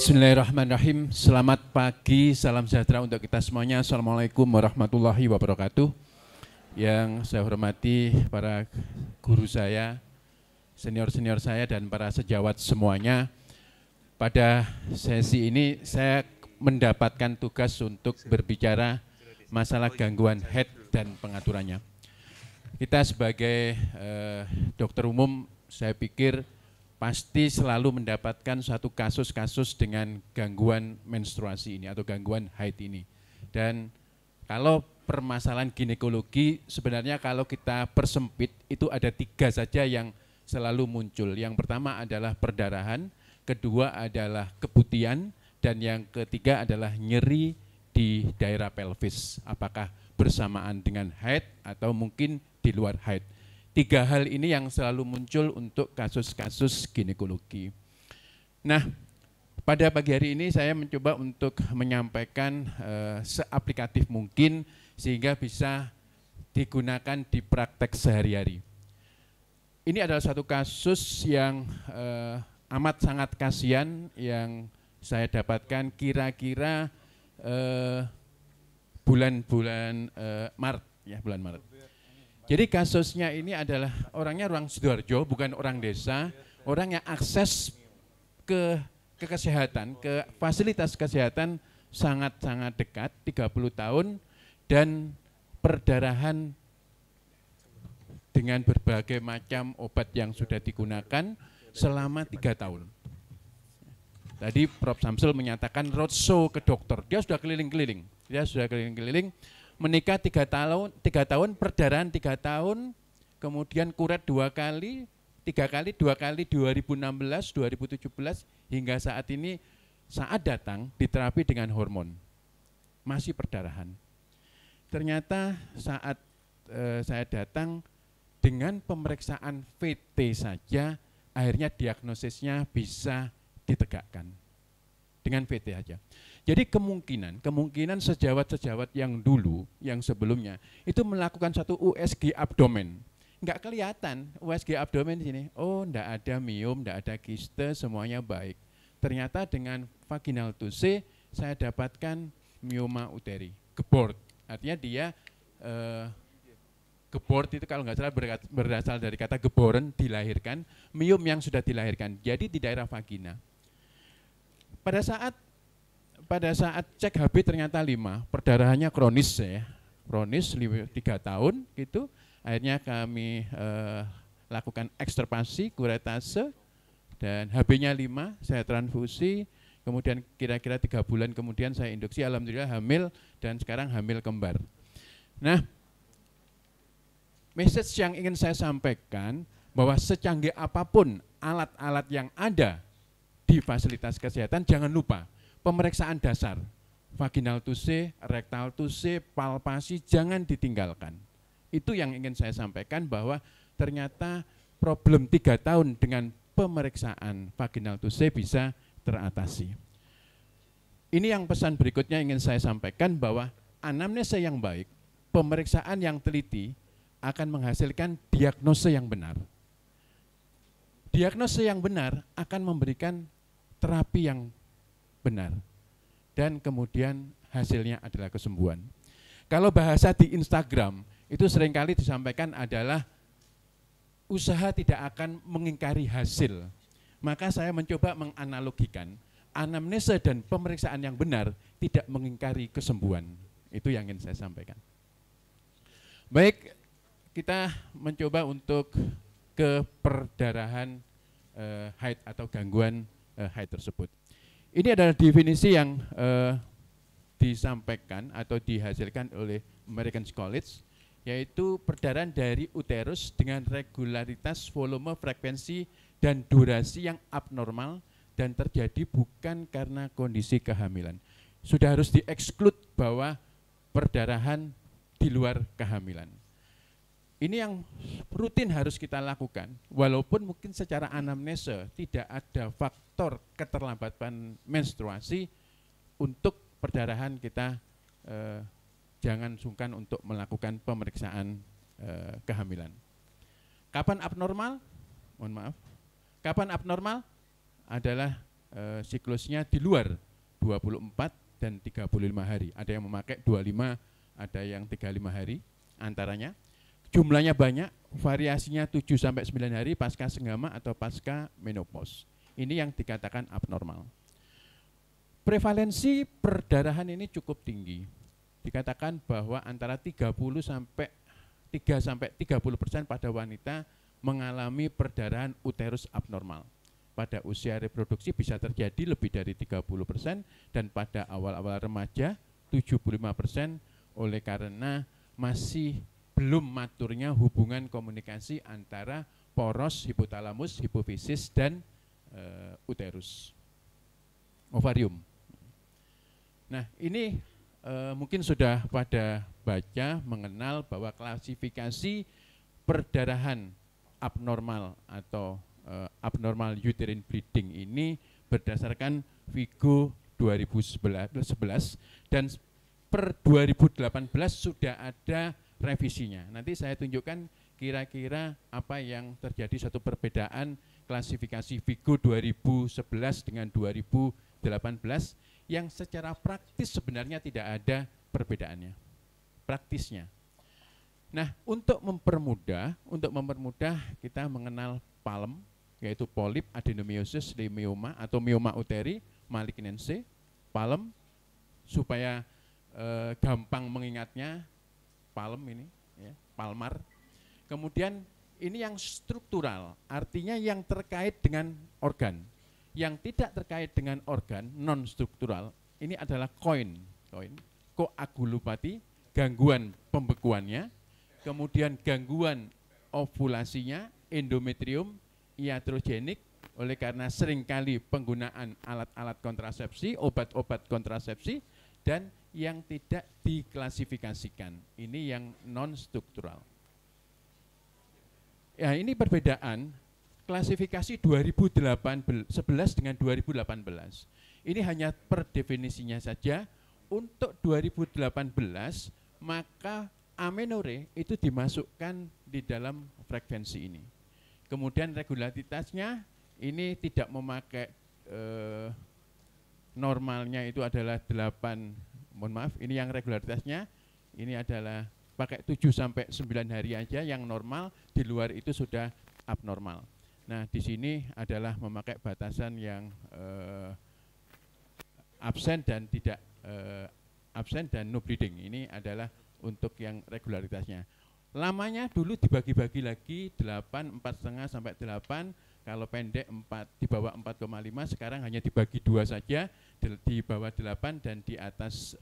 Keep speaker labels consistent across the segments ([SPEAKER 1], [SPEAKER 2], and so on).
[SPEAKER 1] Bismillahirrahmanirrahim. Selamat pagi, salam sejahtera untuk kita semuanya. Assalamualaikum warahmatullahi wabarakatuh. Yang saya hormati para guru saya, senior-senior saya dan para sejawat semuanya. Pada sesi ini saya mendapatkan tugas untuk berbicara masalah gangguan head dan pengaturannya. Kita sebagai eh, dokter umum, saya pikir pasti selalu mendapatkan suatu kasus-kasus dengan gangguan menstruasi ini atau gangguan haid ini. Dan kalau permasalahan ginekologi sebenarnya kalau kita persempit itu ada tiga saja yang selalu muncul. Yang pertama adalah perdarahan, kedua adalah keputihan, dan yang ketiga adalah nyeri di daerah pelvis. Apakah bersamaan dengan haid atau mungkin di luar haid. Tiga hal ini yang selalu muncul untuk kasus-kasus ginekologi. Nah, pada pagi hari ini saya mencoba untuk menyampaikan e, seaplikatif mungkin sehingga bisa digunakan di praktek sehari-hari. Ini adalah satu kasus yang e, amat sangat kasihan yang saya dapatkan kira-kira eh, bulan-bulan -kira, e, e, Maret ya bulan Maret. Jadi kasusnya ini adalah orangnya orang Sidoarjo, bukan orang desa, orang yang akses ke ke kesehatan, ke fasilitas kesehatan sangat-sangat dekat, 30 tahun, dan perdarahan dengan berbagai macam obat yang sudah digunakan selama tiga tahun. Tadi Prof. Samsul menyatakan roadshow ke dokter. Dia sudah keliling-keliling. Dia sudah keliling-keliling menikah tiga tahun, tiga tahun perdarahan tiga tahun, kemudian kuret dua kali, tiga kali, dua kali 2016, 2017 hingga saat ini saat datang diterapi dengan hormon masih perdarahan. Ternyata saat e, saya datang dengan pemeriksaan VT saja akhirnya diagnosisnya bisa ditegakkan dengan VT saja. Jadi kemungkinan, kemungkinan sejawat-sejawat yang dulu, yang sebelumnya, itu melakukan satu USG abdomen. Enggak kelihatan USG abdomen di sini. Oh, enggak ada miom, enggak ada kiste, semuanya baik. Ternyata dengan vaginal 2C, saya dapatkan mioma uteri, gebort. Artinya dia eh, gebort itu kalau enggak salah berasal dari kata geboren dilahirkan, miom yang sudah dilahirkan. Jadi di daerah vagina. Pada saat pada saat cek HB ternyata 5, perdarahannya kronis ya, kronis 3 tahun gitu. Akhirnya kami eh, lakukan ekstrapasi, kuretase, dan HB-nya 5, saya transfusi, kemudian kira-kira 3 bulan kemudian saya induksi, alhamdulillah hamil, dan sekarang hamil kembar. Nah, message yang ingin saya sampaikan, bahwa secanggih apapun alat-alat yang ada di fasilitas kesehatan, jangan lupa, Pemeriksaan dasar, vaginal to C, rektal to palpasi jangan ditinggalkan. Itu yang ingin saya sampaikan bahwa ternyata problem tiga tahun dengan pemeriksaan vaginal to bisa teratasi. Ini yang pesan berikutnya ingin saya sampaikan bahwa anamnesa yang baik, pemeriksaan yang teliti akan menghasilkan diagnose yang benar. Diagnose yang benar akan memberikan terapi yang benar. Dan kemudian hasilnya adalah kesembuhan. Kalau bahasa di Instagram itu seringkali disampaikan adalah usaha tidak akan mengingkari hasil. Maka saya mencoba menganalogikan anamnesa dan pemeriksaan yang benar tidak mengingkari kesembuhan. Itu yang ingin saya sampaikan. Baik, kita mencoba untuk ke perdarahan eh, haid atau gangguan eh, haid tersebut. Ini adalah definisi yang uh, disampaikan atau dihasilkan oleh American College yaitu perdarahan dari uterus dengan regularitas volume frekuensi dan durasi yang abnormal dan terjadi bukan karena kondisi kehamilan. Sudah harus dieksklud bahwa perdarahan di luar kehamilan. Ini yang rutin harus kita lakukan, walaupun mungkin secara anamnese tidak ada faktor keterlambatan menstruasi untuk perdarahan kita eh, jangan sungkan untuk melakukan pemeriksaan eh, kehamilan. Kapan abnormal? Mohon maaf. Kapan abnormal? Adalah eh, siklusnya di luar 24 dan 35 hari. Ada yang memakai 25, ada yang 35 hari antaranya jumlahnya banyak, variasinya 7 sampai 9 hari pasca senggama atau pasca menopause. Ini yang dikatakan abnormal. Prevalensi perdarahan ini cukup tinggi. Dikatakan bahwa antara 30 sampai 3 sampai 30 persen pada wanita mengalami perdarahan uterus abnormal. Pada usia reproduksi bisa terjadi lebih dari 30 persen dan pada awal-awal remaja 75 persen oleh karena masih belum maturnya hubungan komunikasi antara poros hipotalamus, hipofisis dan e, uterus, ovarium. Nah ini e, mungkin sudah pada baca mengenal bahwa klasifikasi perdarahan abnormal atau e, abnormal uterine bleeding ini berdasarkan Vigo 2011 dan per 2018 sudah ada revisinya. Nanti saya tunjukkan kira-kira apa yang terjadi satu perbedaan klasifikasi Vigo 2011 dengan 2018 yang secara praktis sebenarnya tidak ada perbedaannya. Praktisnya. Nah, untuk mempermudah, untuk mempermudah kita mengenal palem yaitu polip adenomiosis, leiomyoma atau mioma uteri malignense, palem supaya e, gampang mengingatnya palm ini, ya, palmar. Kemudian ini yang struktural, artinya yang terkait dengan organ. Yang tidak terkait dengan organ non struktural ini adalah koin, koin koagulopati, gangguan pembekuannya, kemudian gangguan ovulasinya, endometrium, iatrogenik, oleh karena seringkali penggunaan alat-alat kontrasepsi, obat-obat kontrasepsi, dan yang tidak diklasifikasikan. Ini yang non-struktural. Ya, ini perbedaan klasifikasi 2011 dengan 2018. Ini hanya per definisinya saja. Untuk 2018 maka amenore itu dimasukkan di dalam frekuensi ini. Kemudian regulatitasnya ini tidak memakai eh, normalnya itu adalah 8 mohon maaf, ini yang regularitasnya, ini adalah pakai 7 sampai 9 hari aja yang normal, di luar itu sudah abnormal. Nah, di sini adalah memakai batasan yang uh, absen dan tidak uh, absen dan no bleeding. Ini adalah untuk yang regularitasnya. Lamanya dulu dibagi-bagi lagi 8, setengah sampai 8. Kalau pendek 4 di bawah 4,5 sekarang hanya dibagi dua saja di, di bawah 8 dan di atas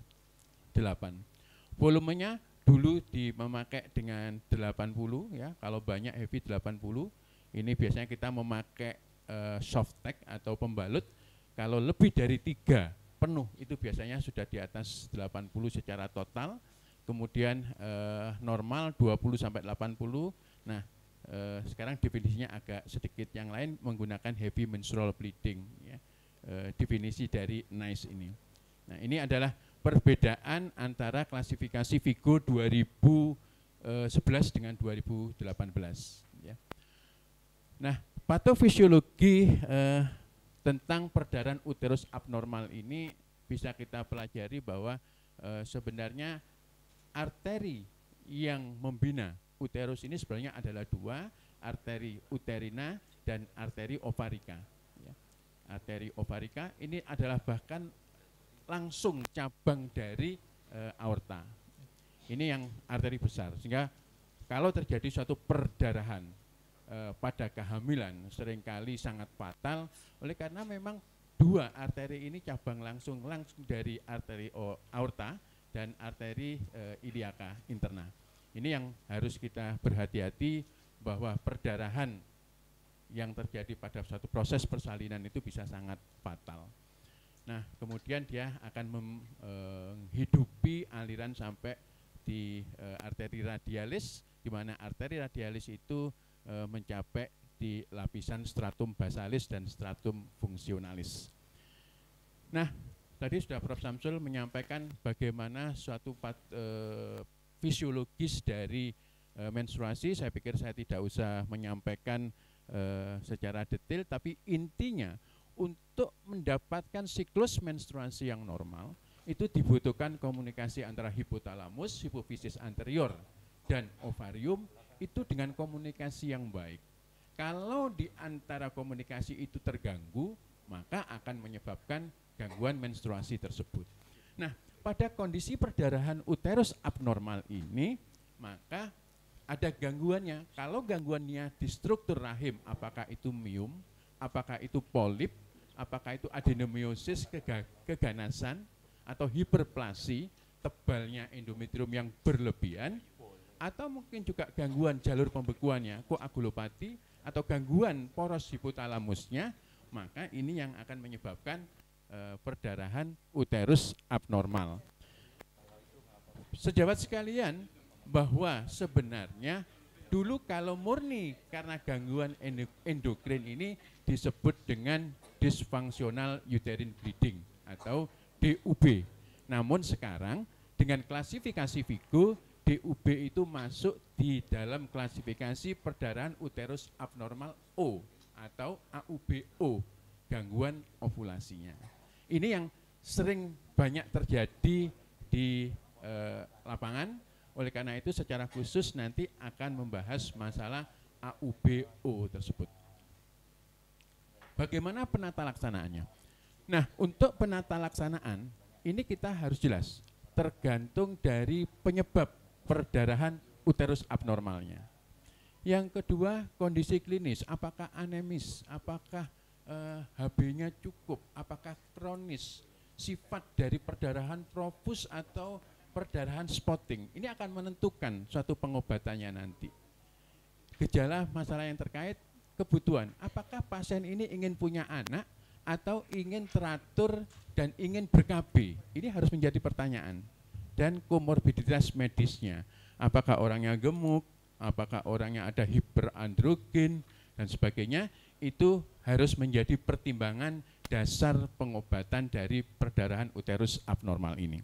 [SPEAKER 1] 8. Volumenya dulu memakai dengan 80 ya, kalau banyak heavy 80. Ini biasanya kita memakai e, soft tag atau pembalut. Kalau lebih dari tiga penuh itu biasanya sudah di atas 80 secara total. Kemudian e, normal 20 sampai 80. Nah, e, sekarang definisinya agak sedikit yang lain menggunakan heavy menstrual bleeding ya. E, definisi dari NICE ini. Nah, ini adalah perbedaan antara klasifikasi Vigo 2011 eh, dengan 2018. Ya. Nah, patofisiologi eh, tentang perdarahan uterus abnormal ini bisa kita pelajari bahwa eh, sebenarnya arteri yang membina uterus ini sebenarnya adalah dua, arteri uterina dan arteri ovarika. Ya. Arteri ovarika ini adalah bahkan langsung cabang dari e, aorta. Ini yang arteri besar. Sehingga kalau terjadi suatu perdarahan e, pada kehamilan seringkali sangat fatal oleh karena memang dua arteri ini cabang langsung langsung dari arteri aorta dan arteri e, eh, iliaka interna. Ini yang harus kita berhati-hati bahwa perdarahan yang terjadi pada suatu proses persalinan itu bisa sangat fatal. Nah, kemudian dia akan eh, menghidupi aliran sampai di e, arteri radialis, di mana arteri radialis itu e, mencapai di lapisan stratum basalis dan stratum fungsionalis. Nah, tadi sudah Prof. Samsul menyampaikan bagaimana suatu pat, e, fisiologis dari e, menstruasi, saya pikir saya tidak usah menyampaikan e, secara detail, tapi intinya untuk mendapatkan siklus menstruasi yang normal itu dibutuhkan komunikasi antara hipotalamus, hipofisis anterior dan ovarium itu dengan komunikasi yang baik. Kalau di antara komunikasi itu terganggu, maka akan menyebabkan gangguan menstruasi tersebut. Nah, pada kondisi perdarahan uterus abnormal ini, maka ada gangguannya. Kalau gangguannya di struktur rahim, apakah itu mium, apakah itu polip, apakah itu adenomiosis keganasan atau hiperplasi tebalnya endometrium yang berlebihan atau mungkin juga gangguan jalur pembekuannya koagulopati atau gangguan poros hipotalamusnya maka ini yang akan menyebabkan e, perdarahan uterus abnormal sejawat sekalian bahwa sebenarnya Dulu kalau murni karena gangguan endokrin ini disebut dengan dysfunctional uterine bleeding atau DUB. Namun sekarang dengan klasifikasi Vigo, DUB itu masuk di dalam klasifikasi perdarahan uterus abnormal O atau AUBO, gangguan ovulasinya. Ini yang sering banyak terjadi di eh, lapangan oleh karena itu secara khusus nanti akan membahas masalah AUBO tersebut. Bagaimana penata laksanaannya? Nah, untuk penata laksanaan ini kita harus jelas tergantung dari penyebab perdarahan uterus abnormalnya. Yang kedua, kondisi klinis, apakah anemis, apakah eh, HB-nya cukup, apakah kronis, sifat dari perdarahan profus atau perdarahan spotting ini akan menentukan suatu pengobatannya nanti. Gejala masalah yang terkait kebutuhan. Apakah pasien ini ingin punya anak atau ingin teratur dan ingin berkabih? Ini harus menjadi pertanyaan. Dan komorbiditas medisnya. Apakah orangnya gemuk, apakah orangnya ada hiperandrogen, dan sebagainya, itu harus menjadi pertimbangan dasar pengobatan dari perdarahan uterus abnormal ini.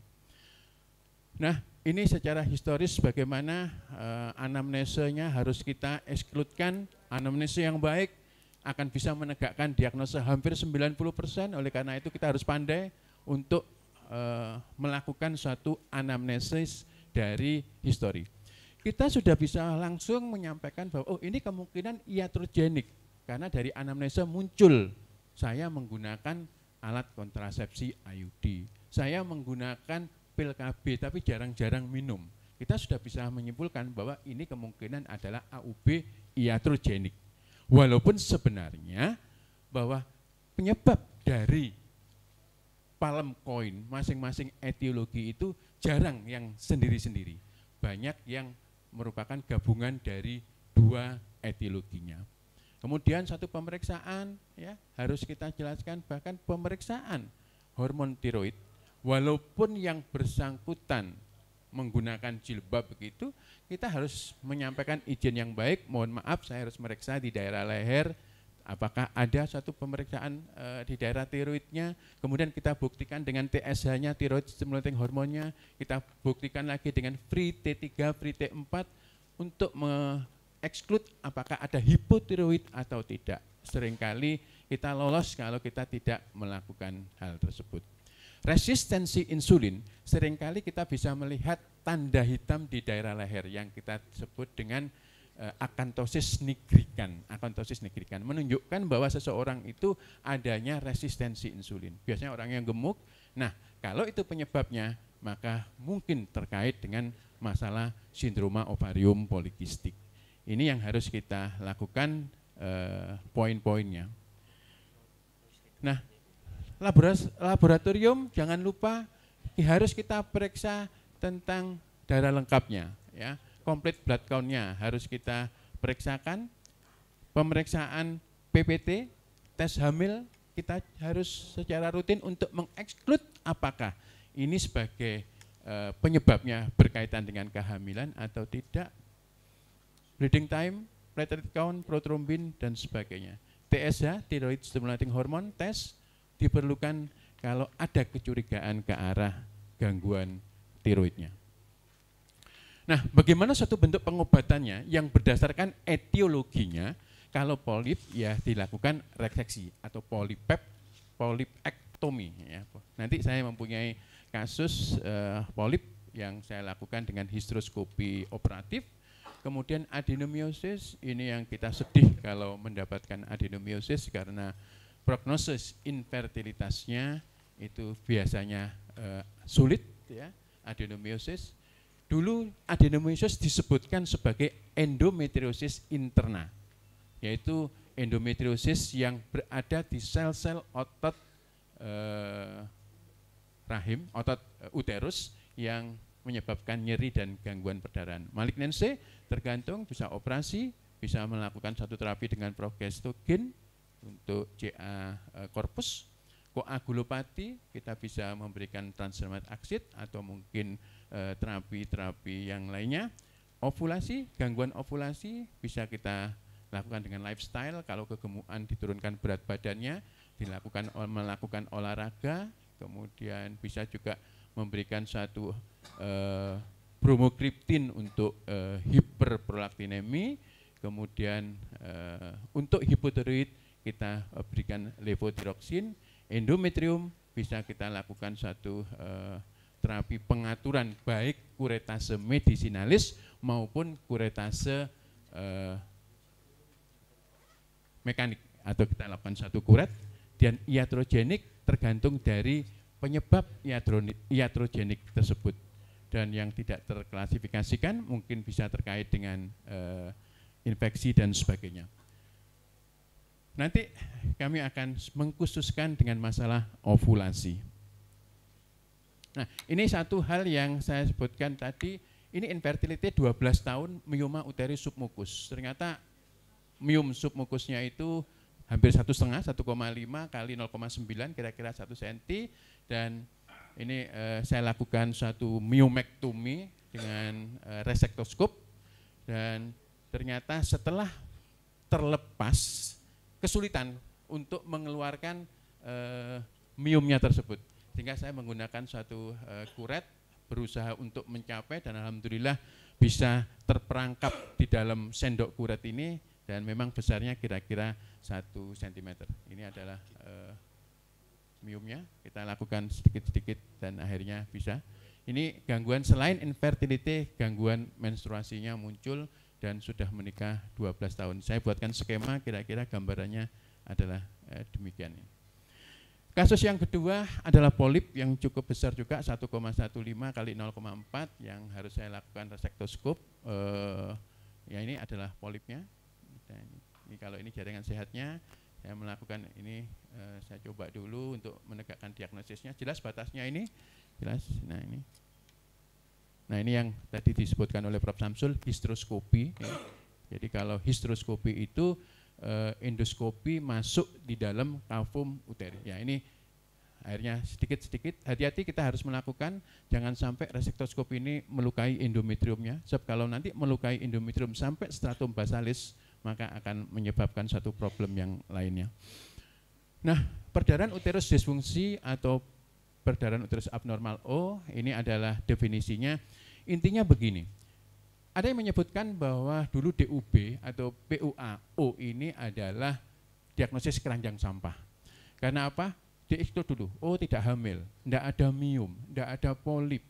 [SPEAKER 1] Nah, ini secara historis bagaimana uh, anamnesenya harus kita ekskludkan. Anamnese yang baik akan bisa menegakkan diagnosa hampir 90%. Oleh karena itu kita harus pandai untuk uh, melakukan suatu anamnesis dari histori. Kita sudah bisa langsung menyampaikan bahwa oh ini kemungkinan iatrogenik karena dari anamnesa muncul saya menggunakan alat kontrasepsi IUD. Saya menggunakan pil KB tapi jarang-jarang minum, kita sudah bisa menyimpulkan bahwa ini kemungkinan adalah AUB iatrogenik. Walaupun sebenarnya bahwa penyebab dari palem koin masing-masing etiologi itu jarang yang sendiri-sendiri. Banyak yang merupakan gabungan dari dua etiologinya. Kemudian satu pemeriksaan ya harus kita jelaskan bahkan pemeriksaan hormon tiroid walaupun yang bersangkutan menggunakan jilbab begitu, kita harus menyampaikan izin yang baik, mohon maaf saya harus meriksa di daerah leher, apakah ada suatu pemeriksaan e, di daerah tiroidnya, kemudian kita buktikan dengan TSH-nya, tiroid stimulating hormonnya, kita buktikan lagi dengan free T3, free T4, untuk mengeksklud apakah ada hipotiroid atau tidak. Seringkali kita lolos kalau kita tidak melakukan hal tersebut. Resistensi insulin seringkali kita bisa melihat tanda hitam di daerah leher yang kita sebut dengan eh, akantosis nigrikan. Akantosis nigrikan menunjukkan bahwa seseorang itu adanya resistensi insulin. Biasanya orang yang gemuk. Nah, kalau itu penyebabnya, maka mungkin terkait dengan masalah sindroma ovarium polikistik. Ini yang harus kita lakukan eh, poin-poinnya. Nah, laboratorium jangan lupa harus kita periksa tentang darah lengkapnya ya komplit blood count-nya harus kita periksakan pemeriksaan PPT tes hamil kita harus secara rutin untuk mengeksklud apakah ini sebagai eh, penyebabnya berkaitan dengan kehamilan atau tidak bleeding time platelet count protrombin dan sebagainya TSH tiroid stimulating hormone tes diperlukan kalau ada kecurigaan ke arah gangguan tiroidnya. Nah, bagaimana suatu bentuk pengobatannya yang berdasarkan etiologinya, kalau polip ya dilakukan reseksi atau polipep, polipektomi. Ya. Nanti saya mempunyai kasus uh, eh, polip yang saya lakukan dengan histroskopi operatif, kemudian adenomiosis, ini yang kita sedih kalau mendapatkan adenomiosis karena prognosis infertilitasnya itu biasanya uh, sulit gitu ya, adenomiosis. Dulu adenomiosis disebutkan sebagai endometriosis interna, yaitu endometriosis yang berada di sel-sel otot uh, rahim, otot uh, uterus yang menyebabkan nyeri dan gangguan perdarahan. Malignansi tergantung bisa operasi, bisa melakukan satu terapi dengan progestogen untuk CA korpus. E, koagulopati kita bisa memberikan transdermat aksid atau mungkin e, terapi-terapi yang lainnya. Ovulasi, gangguan ovulasi bisa kita lakukan dengan lifestyle. Kalau kegemukan diturunkan berat badannya, dilakukan melakukan olahraga, kemudian bisa juga memberikan satu eh, bromokriptin untuk eh, hiperprolaktinemi, kemudian eh, untuk hipotiroid kita eh, berikan levotiroxin, endometrium bisa kita lakukan satu uh, terapi pengaturan baik kuretase medisinalis maupun kuretase uh, mekanik atau kita lakukan satu kuret dan iatrogenik tergantung dari penyebab iatrogenik tersebut dan yang tidak terklasifikasikan mungkin bisa terkait dengan uh, infeksi dan sebagainya. Nanti kami akan mengkhususkan dengan masalah ovulasi. Nah, ini satu hal yang saya sebutkan tadi, ini infertility 12 tahun myoma uteri submukus. Ternyata myom submukusnya itu hampir satu setengah, 1,5 kali 0,9 kira-kira 1 cm dan ini eh, saya lakukan suatu myomectomy dengan eh, resektoskop dan ternyata setelah terlepas kesulitan untuk mengeluarkan uh, miumnya tersebut. Sehingga saya menggunakan satu uh, kuret berusaha untuk mencapai dan alhamdulillah bisa terperangkap di dalam sendok kuret ini dan memang besarnya kira-kira satu sentimeter. Ini adalah uh, miumnya, kita lakukan sedikit-sedikit dan akhirnya bisa. Ini gangguan selain infertility, gangguan menstruasinya muncul dan sudah menikah 12 tahun. Saya buatkan skema kira-kira gambarannya adalah eh, demikian. Ya. Kasus yang kedua adalah polip yang cukup besar juga 1,15 kali 0,4 yang harus saya lakukan resektoskop. Eh, ya ini adalah polipnya. Dan ini kalau ini jaringan sehatnya, saya melakukan ini eh, saya coba dulu untuk menegakkan diagnosisnya. Jelas batasnya ini, jelas. Nah ini Nah ini yang tadi disebutkan oleh Prof. Samsul, histroskopi. Ya. Jadi kalau histroskopi itu eh, endoskopi masuk di dalam kavum uteri. Ya ini akhirnya sedikit-sedikit hati-hati kita harus melakukan jangan sampai resektoskopi ini melukai endometriumnya sebab kalau nanti melukai endometrium sampai stratum basalis maka akan menyebabkan satu problem yang lainnya. Nah, perdarahan uterus disfungsi atau berdarah uterus abnormal O, oh, ini adalah definisinya. Intinya begini, ada yang menyebutkan bahwa dulu DUB atau PUAO ini adalah diagnosis keranjang sampah. Karena apa? Diekspor dulu, O oh, tidak hamil, tidak ada mium, tidak ada polip,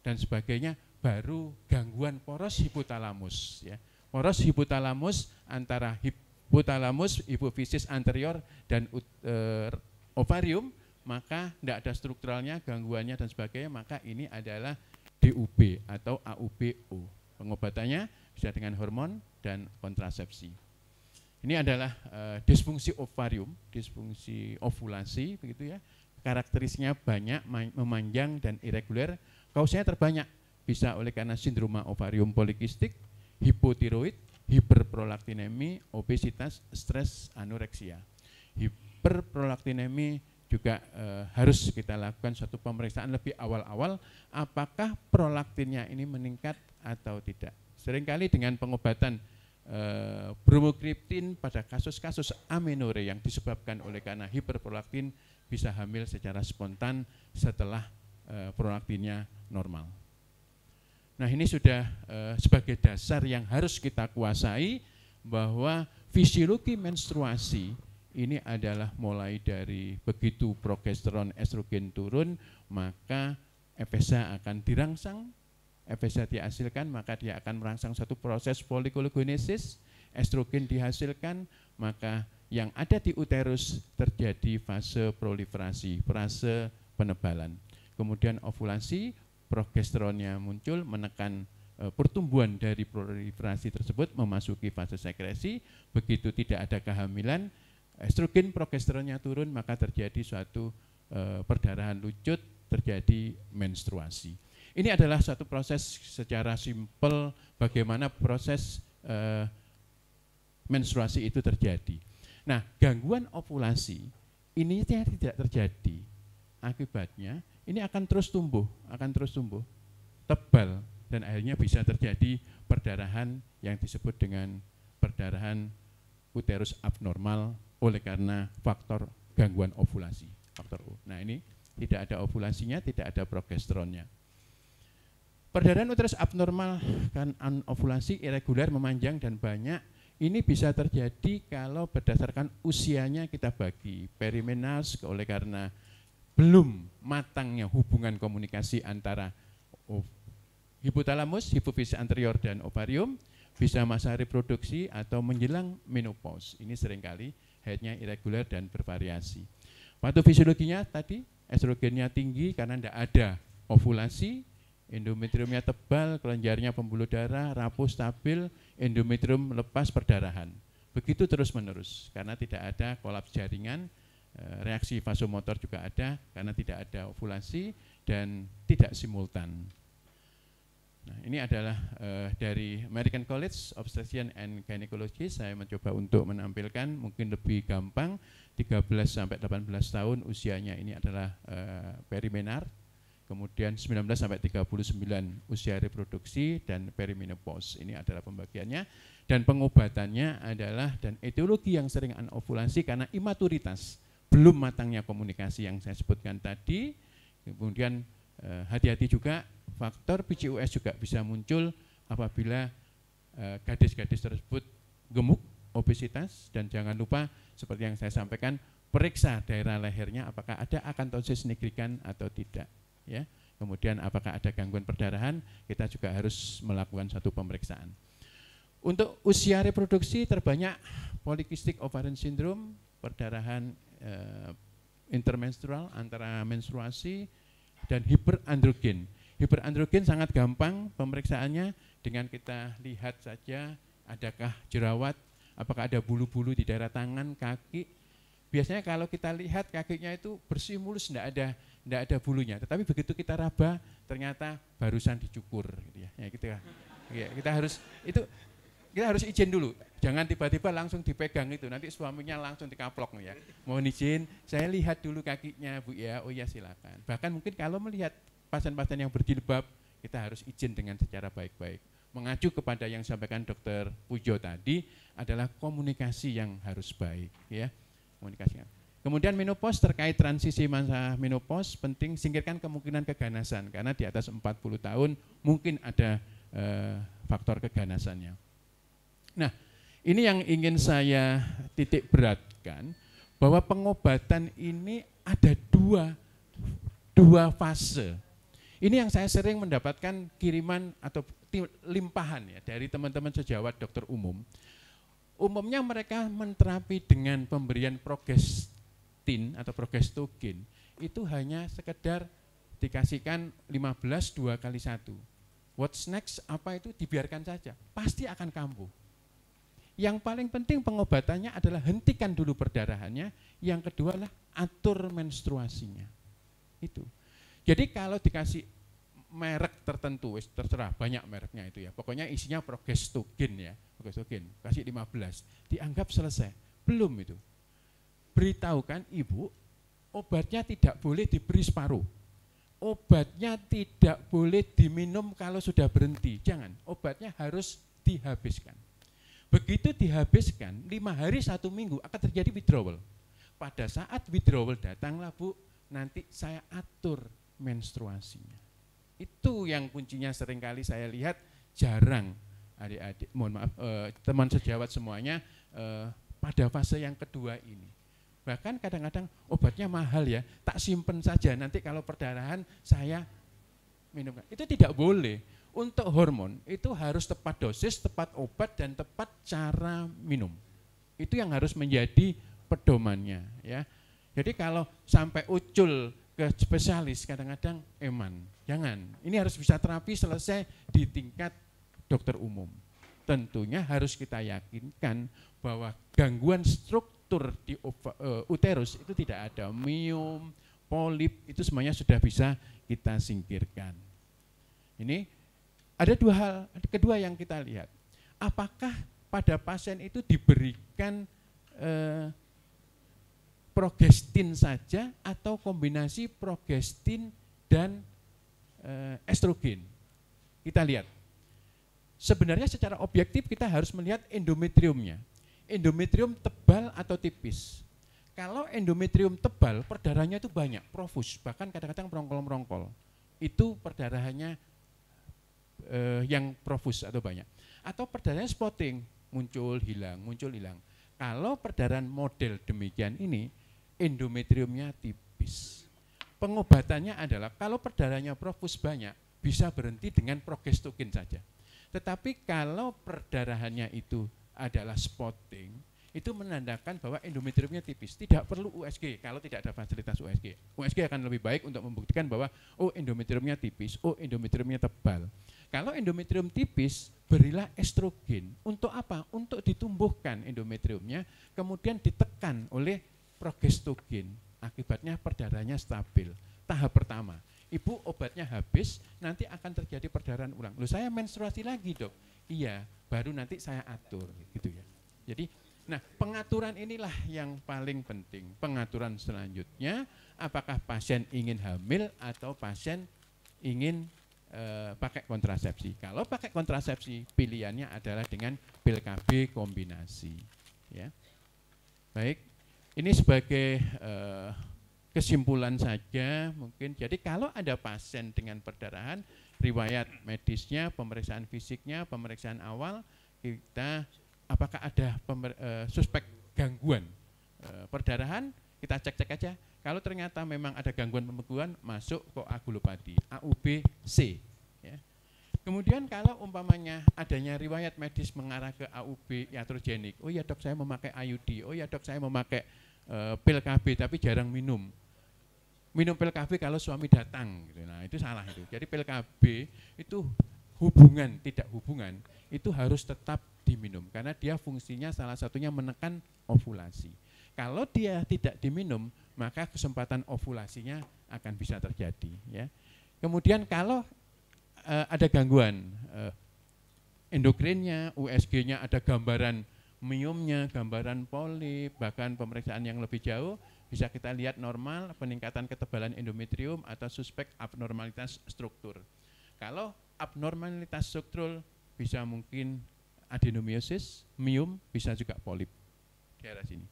[SPEAKER 1] dan sebagainya, baru gangguan poros hipotalamus. Ya. Poros hipotalamus antara hipotalamus, hipofisis anterior, dan uh, ovarium maka tidak ada strukturalnya, gangguannya dan sebagainya, maka ini adalah DUB atau AUBO. Pengobatannya bisa dengan hormon dan kontrasepsi. Ini adalah e, disfungsi ovarium, disfungsi ovulasi begitu ya. Karakterisnya banyak, memanjang dan irreguler. Kausnya terbanyak, bisa oleh karena sindroma ovarium polikistik, hipotiroid, hiperprolaktinemi, obesitas, stres, anoreksia. Hiperprolaktinemi juga e, harus kita lakukan suatu pemeriksaan lebih awal-awal apakah prolaktinnya ini meningkat atau tidak. Seringkali dengan pengobatan e, eh, bromokriptin pada kasus-kasus amenore yang disebabkan oleh karena hiperprolaktin bisa hamil secara spontan setelah e, prolaktinnya normal. Nah ini sudah e, sebagai dasar yang harus kita kuasai bahwa fisiologi menstruasi ini adalah mulai dari begitu progesteron estrogen turun maka FSH akan dirangsang FSH dihasilkan maka dia akan merangsang satu proses folikulogenesis estrogen dihasilkan maka yang ada di uterus terjadi fase proliferasi fase penebalan kemudian ovulasi progesteronnya muncul menekan eh, pertumbuhan dari proliferasi tersebut memasuki fase sekresi begitu tidak ada kehamilan estrogen progesteronnya turun maka terjadi suatu e, perdarahan lucut, terjadi menstruasi. Ini adalah suatu proses secara simpel bagaimana proses e, menstruasi itu terjadi. Nah, gangguan ovulasi ini tidak terjadi. Akibatnya ini akan terus tumbuh, akan terus tumbuh, tebal dan akhirnya bisa terjadi perdarahan yang disebut dengan perdarahan uterus abnormal oleh karena faktor gangguan ovulasi, faktor U. Nah ini tidak ada ovulasinya, tidak ada progesteronnya. Perdarahan uterus abnormal kan anovulasi, irregular, memanjang dan banyak ini bisa terjadi kalau berdasarkan usianya kita bagi perimenas, oleh karena belum matangnya hubungan komunikasi antara hipotalamus, hipofisis anterior dan ovarium bisa masa reproduksi atau menjelang menopause. Ini seringkali headnya irregular dan bervariasi. Patofisiologinya tadi estrogennya tinggi karena tidak ada ovulasi, endometriumnya tebal, kelenjarnya pembuluh darah, rapuh stabil, endometrium lepas perdarahan. Begitu terus-menerus karena tidak ada kolaps jaringan, e, reaksi vasomotor juga ada karena tidak ada ovulasi dan tidak simultan. Nah, ini adalah uh, dari American College Obstetrician and Gynecology. Saya mencoba untuk menampilkan mungkin lebih gampang 13 sampai 18 tahun usianya ini adalah uh, perimenar. Kemudian 19 sampai 39 usia reproduksi dan perimenopause. Ini adalah pembagiannya dan pengobatannya adalah dan etiologi yang sering anovulasi karena imaturitas, belum matangnya komunikasi yang saya sebutkan tadi. Kemudian eh, hati-hati juga Faktor PCOS juga bisa muncul apabila eh, gadis-gadis tersebut gemuk, obesitas, dan jangan lupa seperti yang saya sampaikan, periksa daerah lehernya apakah ada akantosis negrikan atau tidak. Ya. Kemudian apakah ada gangguan perdarahan, kita juga harus melakukan satu pemeriksaan. Untuk usia reproduksi terbanyak polikistik ovarian syndrome, perdarahan eh, intermenstrual antara menstruasi dan hiperandrogen. Hiperandrogen sangat gampang pemeriksaannya dengan kita lihat saja adakah jerawat, apakah ada bulu-bulu di daerah tangan, kaki. Biasanya kalau kita lihat kakinya itu bersih mulus, tidak ada tidak ada bulunya. Tetapi begitu kita raba, ternyata barusan dicukur, gitu ya. ya gitu ya. ya. Kita harus itu kita harus izin dulu, jangan tiba-tiba langsung dipegang itu, nanti suaminya langsung dikaplok gitu ya. Mohon izin, saya lihat dulu kakinya Bu ya, oh ya silakan. Bahkan mungkin kalau melihat pasien-pasien yang berjilbab kita harus izin dengan secara baik-baik. Mengacu kepada yang sampaikan dokter Pujo tadi adalah komunikasi yang harus baik ya. Komunikasinya. Kemudian menopause terkait transisi masa menopause penting singkirkan kemungkinan keganasan karena di atas 40 tahun mungkin ada e, faktor keganasannya. Nah, ini yang ingin saya titik beratkan bahwa pengobatan ini ada dua dua fase ini yang saya sering mendapatkan kiriman atau limpahan ya dari teman-teman sejawat dokter umum. Umumnya mereka menterapi dengan pemberian progestin atau progestogen itu hanya sekedar dikasihkan 15 dua kali satu What's next apa itu dibiarkan saja, pasti akan kambuh. Yang paling penting pengobatannya adalah hentikan dulu perdarahannya, yang kedua adalah atur menstruasinya. Itu. Jadi kalau dikasih merek tertentu, terserah banyak mereknya itu ya. Pokoknya isinya progestogen ya, progestogen, kasih 15, dianggap selesai. Belum itu. Beritahukan ibu, obatnya tidak boleh diberi separuh. Obatnya tidak boleh diminum kalau sudah berhenti. Jangan, obatnya harus dihabiskan. Begitu dihabiskan, lima hari satu minggu akan terjadi withdrawal. Pada saat withdrawal datanglah bu, nanti saya atur menstruasinya. Itu yang kuncinya seringkali saya lihat jarang adik-adik, mohon maaf eh, teman sejawat semuanya eh, pada fase yang kedua ini. Bahkan kadang-kadang obatnya mahal ya, tak simpen saja nanti kalau perdarahan saya minumkan. Itu tidak boleh. Untuk hormon itu harus tepat dosis, tepat obat dan tepat cara minum. Itu yang harus menjadi pedomannya ya. Jadi kalau sampai ucul ke spesialis kadang-kadang eman. Jangan. Ini harus bisa terapi selesai di tingkat dokter umum. Tentunya harus kita yakinkan bahwa gangguan struktur di e, uterus itu tidak ada miom, polip itu semuanya sudah bisa kita singkirkan. Ini ada dua hal kedua yang kita lihat. Apakah pada pasien itu diberikan eh, progestin saja atau kombinasi progestin dan e, estrogen. Kita lihat. Sebenarnya secara objektif kita harus melihat endometriumnya. Endometrium tebal atau tipis. Kalau endometrium tebal, perdarahannya itu banyak, profus, bahkan kadang-kadang merongkol-merongkol. Itu perdarahannya e, yang profus atau banyak. Atau perdarahannya spotting, muncul, hilang, muncul, hilang. Kalau perdarahan model demikian ini, endometriumnya tipis. Pengobatannya adalah kalau perdarahannya profus banyak, bisa berhenti dengan progestogen saja. Tetapi kalau perdarahannya itu adalah spotting, itu menandakan bahwa endometriumnya tipis. Tidak perlu USG kalau tidak ada fasilitas USG. USG akan lebih baik untuk membuktikan bahwa oh endometriumnya tipis, oh endometriumnya tebal. Kalau endometrium tipis, berilah estrogen. Untuk apa? Untuk ditumbuhkan endometriumnya, kemudian ditekan oleh progestogen. Akibatnya perdarahannya stabil. Tahap pertama, ibu obatnya habis, nanti akan terjadi perdarahan ulang. lu saya menstruasi lagi dok? Iya, baru nanti saya atur gitu ya. Jadi, nah pengaturan inilah yang paling penting. Pengaturan selanjutnya, apakah pasien ingin hamil atau pasien ingin e, pakai kontrasepsi. Kalau pakai kontrasepsi, pilihannya adalah dengan pil KB kombinasi. Ya, baik. Ini sebagai uh, kesimpulan saja mungkin. Jadi kalau ada pasien dengan perdarahan, riwayat medisnya, pemeriksaan fisiknya, pemeriksaan awal, kita apakah ada pemer, uh, suspek gangguan uh, perdarahan, kita cek-cek aja. Kalau ternyata memang ada gangguan pembekuan, masuk koagulopati, AUBC. Ya. Kemudian kalau umpamanya adanya riwayat medis mengarah ke AUB iatrogenik, oh ya dok saya memakai IUD, oh ya dok saya memakai e, pil KB tapi jarang minum. Minum pil KB kalau suami datang, gitu. nah itu salah itu. Jadi pil KB itu hubungan tidak hubungan itu harus tetap diminum karena dia fungsinya salah satunya menekan ovulasi. Kalau dia tidak diminum maka kesempatan ovulasinya akan bisa terjadi. Ya. Kemudian kalau e, ada gangguan e, endokrinnya, USG-nya ada gambaran miumnya, gambaran polip, bahkan pemeriksaan yang lebih jauh bisa kita lihat normal peningkatan ketebalan endometrium atau suspek abnormalitas struktur. Kalau abnormalitas struktur bisa mungkin adenomiosis, mium, bisa juga polip. Daerah sini.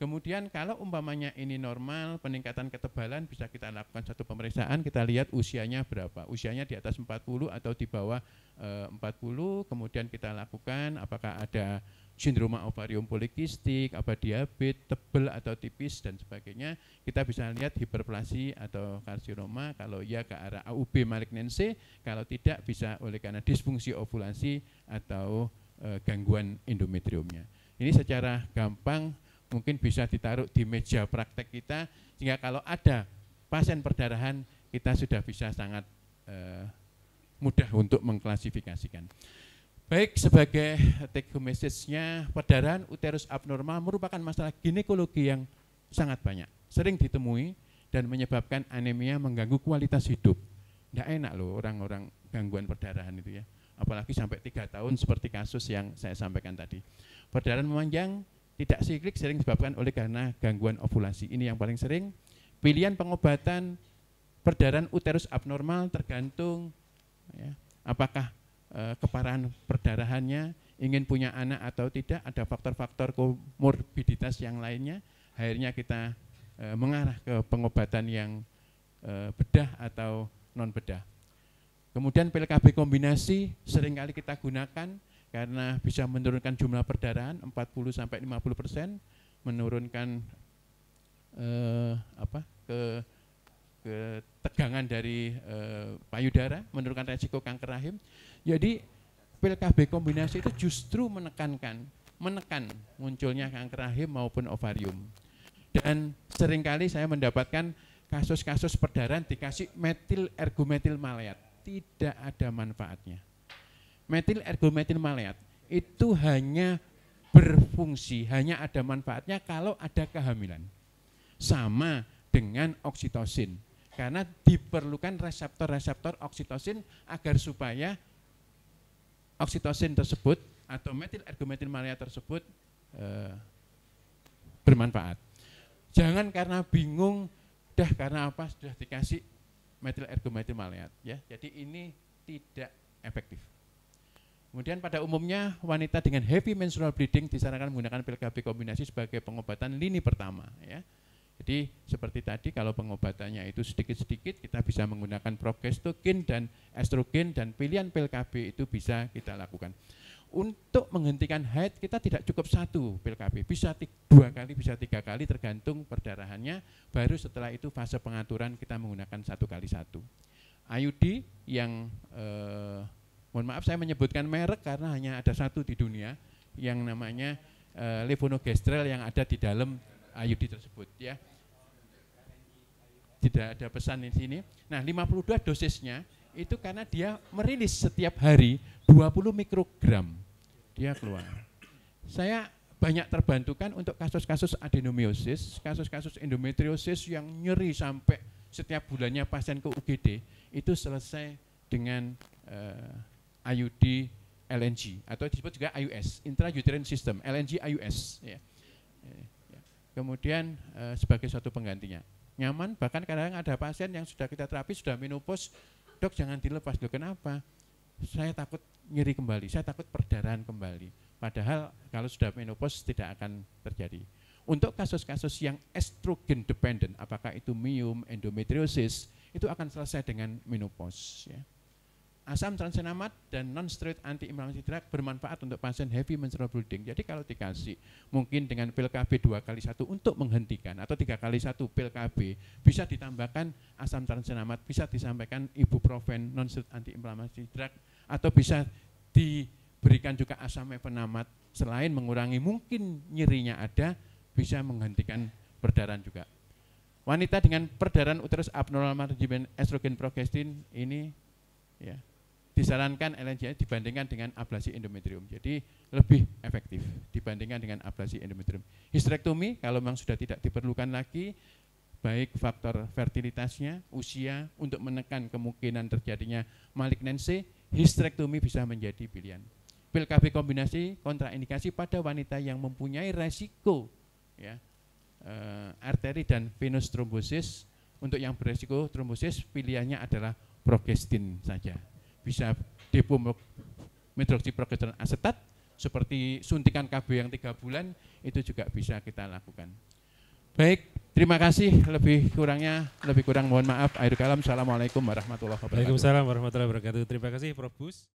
[SPEAKER 1] Kemudian kalau umpamanya ini normal, peningkatan ketebalan bisa kita lakukan satu pemeriksaan, kita lihat usianya berapa. Usianya di atas 40 atau di bawah e, eh, 40, kemudian kita lakukan apakah ada sindroma ovarium polikistik, apa diabetes, tebel atau tipis dan sebagainya. Kita bisa lihat hiperplasi atau karsinoma kalau ya ke arah AUB malignense, kalau tidak bisa oleh karena disfungsi ovulasi atau eh, gangguan endometriumnya. Ini secara gampang mungkin bisa ditaruh di meja praktek kita sehingga kalau ada pasien perdarahan kita sudah bisa sangat eh, mudah untuk mengklasifikasikan. Baik, sebagai take home message-nya, perdarahan uterus abnormal merupakan masalah ginekologi yang sangat banyak, sering ditemui dan menyebabkan anemia mengganggu kualitas hidup. Tidak enak loh orang-orang gangguan perdarahan itu ya apalagi sampai tiga tahun seperti kasus yang saya sampaikan tadi. Perdarahan memanjang tidak siklik sering disebabkan oleh karena gangguan ovulasi. Ini yang paling sering. Pilihan pengobatan perdarahan uterus abnormal tergantung ya, apakah e, keparahan perdarahannya, ingin punya anak atau tidak, ada faktor-faktor komorbiditas yang lainnya. Akhirnya kita e, mengarah ke pengobatan yang e, bedah atau non bedah. Kemudian pil KB kombinasi seringkali kita gunakan karena bisa menurunkan jumlah perdarahan 40 sampai 50 persen, menurunkan eh, apa ke ketegangan dari eh, payudara, menurunkan resiko kanker rahim. Jadi pil KB kombinasi itu justru menekankan, menekan munculnya kanker rahim maupun ovarium. Dan seringkali saya mendapatkan kasus-kasus perdarahan dikasih metil ergometil maleat, tidak ada manfaatnya metil ergometil maleat itu hanya berfungsi, hanya ada manfaatnya kalau ada kehamilan. Sama dengan oksitosin. Karena diperlukan reseptor-reseptor oksitosin agar supaya oksitosin tersebut atau metil ergometil maleat tersebut e, bermanfaat. Jangan karena bingung, dah karena apa sudah dikasih metil ergometil maleat ya. Jadi ini tidak efektif. Kemudian pada umumnya wanita dengan heavy menstrual bleeding disarankan menggunakan pil KB kombinasi sebagai pengobatan lini pertama ya. Jadi seperti tadi kalau pengobatannya itu sedikit-sedikit kita bisa menggunakan progestogen dan estrogen dan pilihan pil KB itu bisa kita lakukan. Untuk menghentikan haid kita tidak cukup satu pil KB, bisa dua kali, bisa tiga kali tergantung perdarahannya. Baru setelah itu fase pengaturan kita menggunakan satu kali satu. IUD yang eh, Mohon maaf saya menyebutkan merek karena hanya ada satu di dunia yang namanya uh, eh, levonorgestrel yang ada di dalam IUD tersebut ya. Tidak ada pesan di sini. Nah, 52 dosisnya itu karena dia merilis setiap hari 20 mikrogram dia keluar. Saya banyak terbantukan untuk kasus-kasus adenomiosis, kasus-kasus endometriosis yang nyeri sampai setiap bulannya pasien ke UGD itu selesai dengan eh, IUD LNG atau disebut juga IUS intrauterine system LNG IUS ya. Ya, ya. kemudian e, sebagai suatu penggantinya nyaman bahkan kadang, kadang ada pasien yang sudah kita terapi sudah menopause dok jangan dilepas dok kenapa saya takut nyeri kembali saya takut perdarahan kembali padahal kalau sudah menopause tidak akan terjadi untuk kasus-kasus yang estrogen dependent, apakah itu mium, endometriosis, itu akan selesai dengan menopause. Ya. Asam transenamat dan non-steroid antiinflamasi drug bermanfaat untuk pasien heavy menstrual bleeding. Jadi kalau dikasih mungkin dengan pil KB dua kali satu untuk menghentikan atau tiga kali satu pil KB bisa ditambahkan asam transenamat, bisa disampaikan ibuprofen non-steroid antiinflamasi drug atau bisa diberikan juga asam mefenamat selain mengurangi mungkin nyerinya ada bisa menghentikan perdarahan juga. Wanita dengan perdarahan uterus abnormal manajemen estrogen progestin ini ya disarankan LNG dibandingkan dengan ablasi endometrium. Jadi lebih efektif dibandingkan dengan ablasi endometrium. Histerektomi kalau memang sudah tidak diperlukan lagi, baik faktor fertilitasnya, usia untuk menekan kemungkinan terjadinya malignansi, histerektomi bisa menjadi pilihan. Pil KB kombinasi kontraindikasi pada wanita yang mempunyai resiko ya, e, arteri dan venus trombosis. Untuk yang beresiko trombosis pilihannya adalah progestin saja bisa depo metroksiprogesterone asetat seperti suntikan KB yang tiga bulan itu juga bisa kita lakukan. Baik, terima kasih. Lebih kurangnya, lebih kurang mohon maaf. Akhir kalam, Assalamualaikum warahmatullahi wabarakatuh. Waalaikumsalam warahmatullahi wabarakatuh. Terima kasih Prof. Bus.